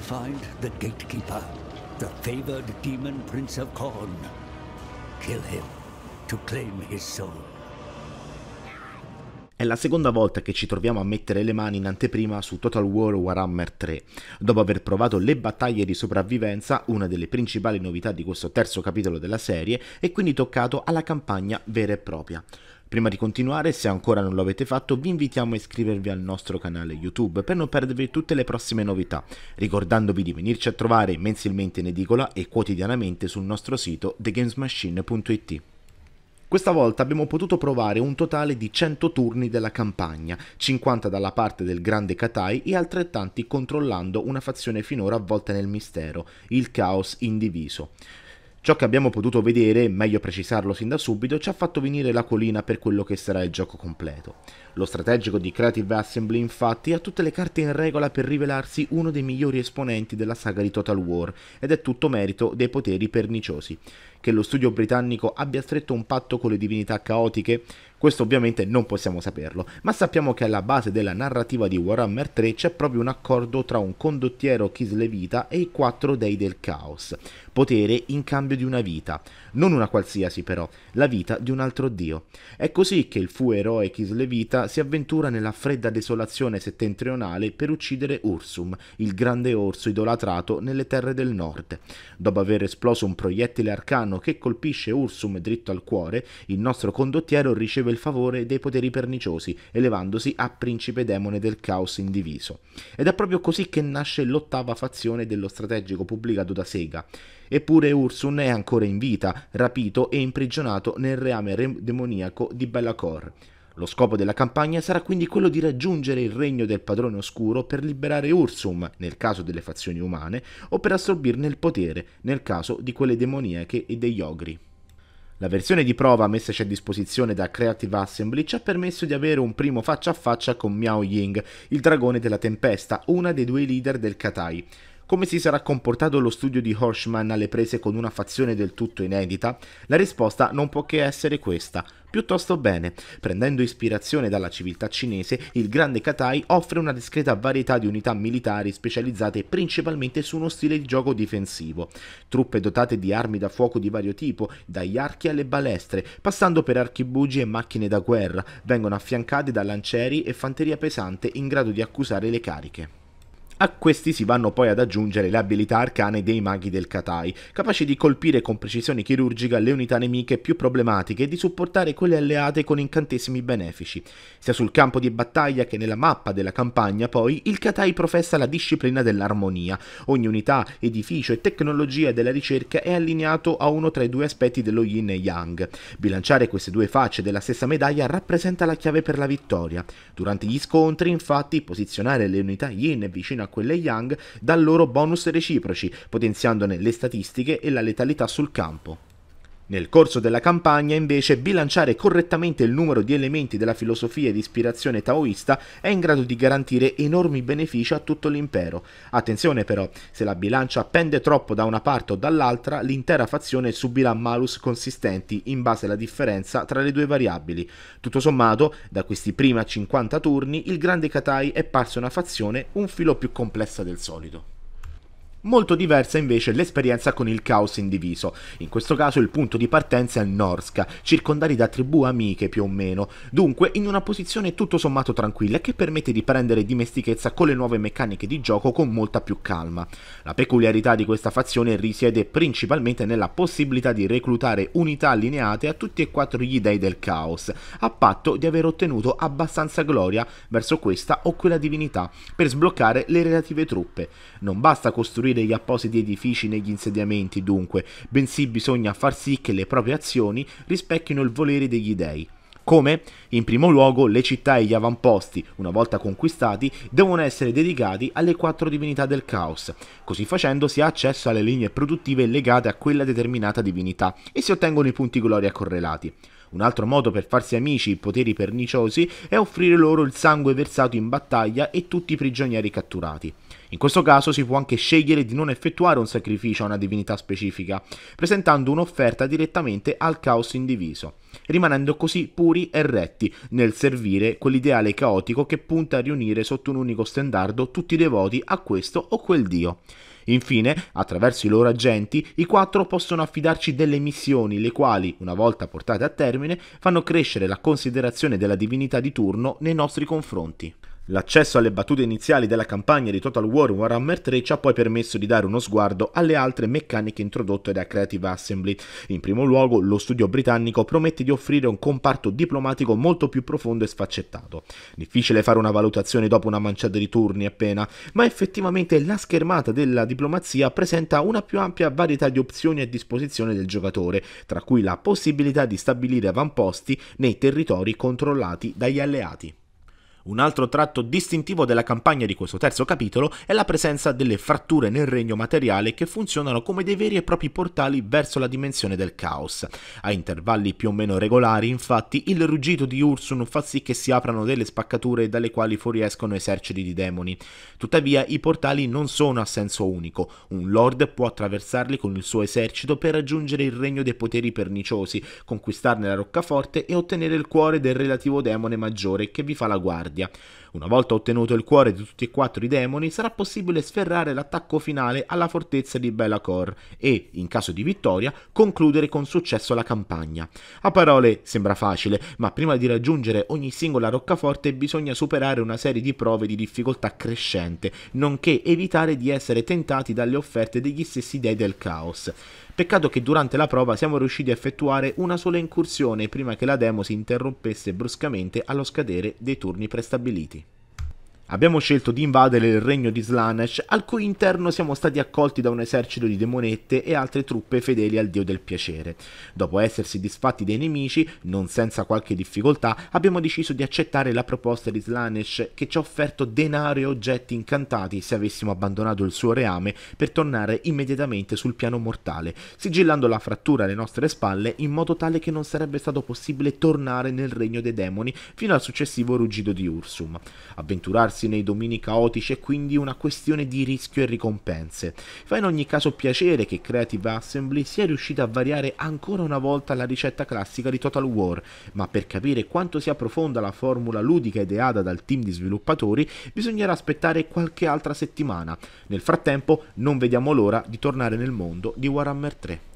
find the Gatekeeper, the favored demon prince of Khorne. Kill him to claim his soul. È la seconda volta che ci troviamo a mettere le mani in anteprima su Total War Warhammer 3. Dopo aver provato le battaglie di sopravvivenza, una delle principali novità di questo terzo capitolo della serie, è quindi toccato alla campagna vera e propria. Prima di continuare, se ancora non lo avete fatto, vi invitiamo a iscrivervi al nostro canale YouTube per non perdervi tutte le prossime novità, ricordandovi di venirci a trovare mensilmente in edicola e quotidianamente sul nostro sito thegamesmachine.it. Questa volta abbiamo potuto provare un totale di 100 turni della campagna, 50 dalla parte del grande Katai e altrettanti controllando una fazione finora avvolta nel mistero, il caos indiviso. Ciò che abbiamo potuto vedere, meglio precisarlo sin da subito, ci ha fatto venire la colina per quello che sarà il gioco completo. Lo strategico di Creative Assembly infatti ha tutte le carte in regola per rivelarsi uno dei migliori esponenti della saga di Total War ed è tutto merito dei poteri perniciosi. Che lo studio britannico abbia stretto un patto con le divinità caotiche questo ovviamente non possiamo saperlo, ma sappiamo che alla base della narrativa di Warhammer 3 c'è proprio un accordo tra un condottiero kislevita e i quattro dei del caos. Potere in cambio di una vita, non una qualsiasi però, la vita di un altro dio. È così che il fu eroe kislevita si avventura nella fredda desolazione settentrionale per uccidere Ursum, il grande orso idolatrato nelle terre del nord. Dopo aver esploso un proiettile arcano che colpisce Ursum dritto al cuore, il nostro condottiero riceve il favore dei poteri perniciosi, elevandosi a principe demone del caos indiviso. Ed è proprio così che nasce l'ottava fazione dello strategico pubblicato da Sega. Eppure Ursun è ancora in vita, rapito e imprigionato nel reame re demoniaco di Bellacor. Lo scopo della campagna sarà quindi quello di raggiungere il regno del padrone oscuro per liberare Ursum, nel caso delle fazioni umane, o per assorbirne il potere, nel caso di quelle demoniache e degli ogri. La versione di prova messaci a disposizione da Creative Assembly ci ha permesso di avere un primo faccia a faccia con Miao Ying, il dragone della tempesta, una dei due leader del Katai come si sarà comportato lo studio di Horshman alle prese con una fazione del tutto inedita, la risposta non può che essere questa. Piuttosto bene, prendendo ispirazione dalla civiltà cinese, il grande Katai offre una discreta varietà di unità militari specializzate principalmente su uno stile di gioco difensivo. Truppe dotate di armi da fuoco di vario tipo, dagli archi alle balestre, passando per archibugi e macchine da guerra, vengono affiancate da lancieri e fanteria pesante in grado di accusare le cariche. A questi si vanno poi ad aggiungere le abilità arcane dei maghi del Katai, capaci di colpire con precisione chirurgica le unità nemiche più problematiche e di supportare quelle alleate con incantesimi benefici. Sia sul campo di battaglia che nella mappa della campagna, poi, il Katai professa la disciplina dell'armonia. Ogni unità, edificio e tecnologia della ricerca è allineato a uno tra i due aspetti dello yin e yang. Bilanciare queste due facce della stessa medaglia rappresenta la chiave per la vittoria. Durante gli scontri, infatti, posizionare le unità yin vicino a quelle Young dà loro bonus reciproci, potenziandone le statistiche e la letalità sul campo. Nel corso della campagna, invece, bilanciare correttamente il numero di elementi della filosofia di ispirazione taoista è in grado di garantire enormi benefici a tutto l'impero. Attenzione però, se la bilancia pende troppo da una parte o dall'altra, l'intera fazione subirà malus consistenti in base alla differenza tra le due variabili. Tutto sommato, da questi prima 50 turni, il grande Katai è parso una fazione un filo più complessa del solito. Molto diversa invece l'esperienza con il caos indiviso, in questo caso il punto di partenza è Norska, circondati da tribù amiche più o meno, dunque in una posizione tutto sommato tranquilla che permette di prendere dimestichezza con le nuove meccaniche di gioco con molta più calma. La peculiarità di questa fazione risiede principalmente nella possibilità di reclutare unità allineate a tutti e quattro gli dei del caos, a patto di aver ottenuto abbastanza gloria verso questa o quella divinità per sbloccare le relative truppe. Non basta costruire costruire gli appositi edifici negli insediamenti, dunque, bensì bisogna far sì che le proprie azioni rispecchino il volere degli dei. Come? In primo luogo, le città e gli avamposti, una volta conquistati, devono essere dedicati alle quattro divinità del caos. Così facendo si ha accesso alle linee produttive legate a quella determinata divinità e si ottengono i punti gloria correlati. Un altro modo per farsi amici i poteri perniciosi è offrire loro il sangue versato in battaglia e tutti i prigionieri catturati. In questo caso si può anche scegliere di non effettuare un sacrificio a una divinità specifica, presentando un'offerta direttamente al caos indiviso, rimanendo così puri e retti nel servire quell'ideale caotico che punta a riunire sotto un unico stendardo tutti i devoti a questo o quel dio. Infine, attraverso i loro agenti, i quattro possono affidarci delle missioni, le quali, una volta portate a termine, fanno crescere la considerazione della divinità di turno nei nostri confronti. L'accesso alle battute iniziali della campagna di Total War Warhammer 3 ci ha poi permesso di dare uno sguardo alle altre meccaniche introdotte da Creative Assembly. In primo luogo, lo studio britannico promette di offrire un comparto diplomatico molto più profondo e sfaccettato. Difficile fare una valutazione dopo una manciata di turni appena, ma effettivamente la schermata della diplomazia presenta una più ampia varietà di opzioni a disposizione del giocatore, tra cui la possibilità di stabilire avamposti nei territori controllati dagli alleati. Un altro tratto distintivo della campagna di questo terzo capitolo è la presenza delle fratture nel regno materiale che funzionano come dei veri e propri portali verso la dimensione del caos. A intervalli più o meno regolari, infatti, il ruggito di Ursun fa sì che si aprano delle spaccature dalle quali fuoriescono eserciti di demoni. Tuttavia, i portali non sono a senso unico. Un lord può attraversarli con il suo esercito per raggiungere il regno dei poteri perniciosi, conquistarne la roccaforte e ottenere il cuore del relativo demone maggiore che vi fa la guardia. guardia. Una volta ottenuto il cuore di tutti e quattro i demoni, sarà possibile sferrare l'attacco finale alla fortezza di Belacor e, in caso di vittoria, concludere con successo la campagna. A parole sembra facile, ma prima di raggiungere ogni singola roccaforte bisogna superare una serie di prove di difficoltà crescente, nonché evitare di essere tentati dalle offerte degli stessi dei del caos. Peccato che durante la prova siamo riusciti a effettuare una sola incursione prima che la demo si interrompesse bruscamente allo scadere dei turni prestabiliti. Abbiamo scelto di invadere il regno di Slanesh, al cui interno siamo stati accolti da un esercito di demonette e altre truppe fedeli al dio del piacere. Dopo essersi disfatti dei nemici, non senza qualche difficoltà, abbiamo deciso di accettare la proposta di Slanesh che ci ha offerto denaro e oggetti incantati se avessimo abbandonato il suo reame per tornare immediatamente sul piano mortale, sigillando la frattura alle nostre spalle in modo tale che non sarebbe stato possibile tornare nel regno dei demoni fino al successivo ruggito di Ursum. Avventurarsi rilassarsi nei domini caotici è quindi una questione di rischio e ricompense. Fa in ogni caso piacere che Creative Assembly sia riuscita a variare ancora una volta la ricetta classica di Total War, ma per capire quanto sia profonda la formula ludica ideata dal team di sviluppatori bisognerà aspettare qualche altra settimana. Nel frattempo non vediamo l'ora di tornare nel mondo di Warhammer 3.